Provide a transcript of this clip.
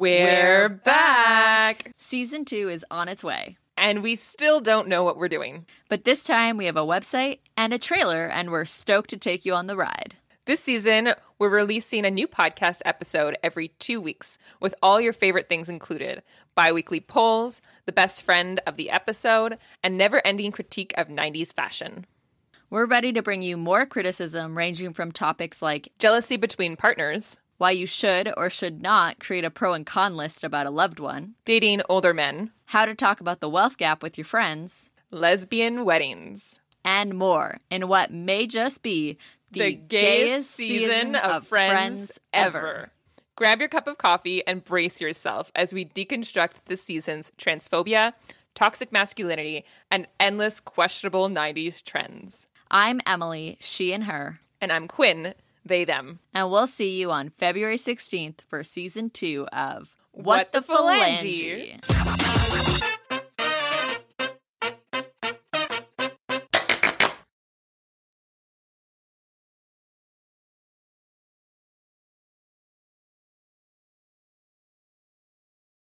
We're, we're back. back. Season two is on its way. And we still don't know what we're doing. But this time we have a website and a trailer, and we're stoked to take you on the ride. This season, we're releasing a new podcast episode every two weeks with all your favorite things included bi weekly polls, the best friend of the episode, and never ending critique of 90s fashion. We're ready to bring you more criticism ranging from topics like jealousy between partners why you should or should not create a pro and con list about a loved one, dating older men, how to talk about the wealth gap with your friends, lesbian weddings, and more in what may just be the, the gayest, gayest, season of, Friends, friends ever. Grab your cup of coffee and brace yourself as we deconstruct the season's transphobia, toxic masculinity, and endless questionable 90s trends. I'm Emily, she and her. And I'm Quinn, they them. And we'll see you on February 16th for season two of What, what the, Phalange. Phalange.